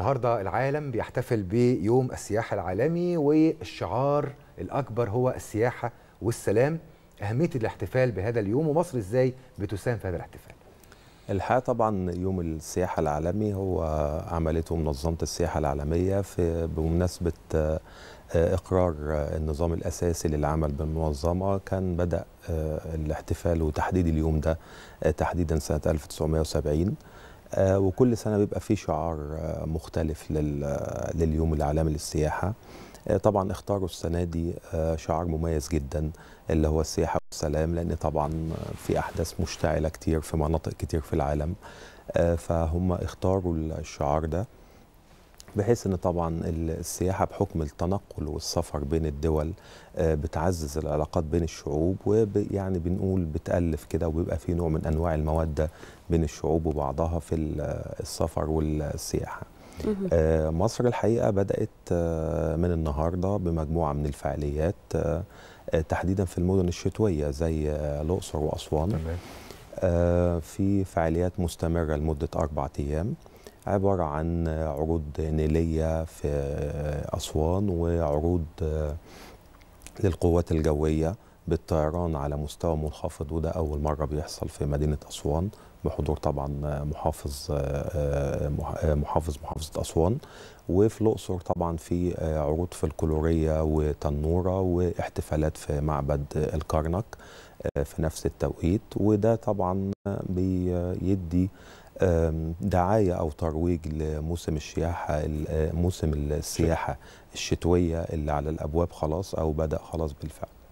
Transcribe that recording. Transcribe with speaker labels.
Speaker 1: النهارده العالم بيحتفل بيوم السياحة العالمي والشعار الأكبر هو السياحة والسلام أهمية الاحتفال بهذا اليوم ومصر إزاي بتساهم في هذا الاحتفال الحقيقة طبعا يوم السياحة العالمي هو عملته منظمة السياحة العالمية في بمناسبة آه، إقرار آه، النظام الأساسي للعمل بالمنظمة كان بدأ آه، الاحتفال وتحديد اليوم ده تحديدا سنة 1970 آه، وكل سنه بيبقى في شعار آه، مختلف آه، لليوم العالمي للسياحه طبعا اختاروا السنه دي شعار مميز جدا اللي هو السياحه والسلام لان طبعا في احداث مشتعله كتير في مناطق كتير في العالم فهم اختاروا الشعار ده بحيث ان طبعا السياحه بحكم التنقل والسفر بين الدول آه، بتعزز العلاقات بين الشعوب ويعني بنقول بتالف كده وبيبقى في نوع من انواع الموده بين الشعوب وبعضها في السفر والسياحه آه، مصر الحقيقه بدات آه، من النهارده بمجموعه من الفعاليات تحديدا في المدن الشتويه زي الاقصر واسوان في فعاليات مستمره لمده اربع ايام عبارة عن عروض نيلية في أسوان وعروض للقوات الجوية بالطيران على مستوى منخفض وده أول مرة بيحصل في مدينة أسوان بحضور طبعا محافظ آه، محافظ محافظة أسوان وفي الأقصر طبعا في آه، عروض في الكلورية وتنورة واحتفالات في معبد الكرنك آه، في نفس التوقيت وده طبعا بيدي دعاية أو ترويج لموسم السياحة آه، موسم السياحة الشتوية اللي على الأبواب خلاص أو بدأ خلاص بالفعل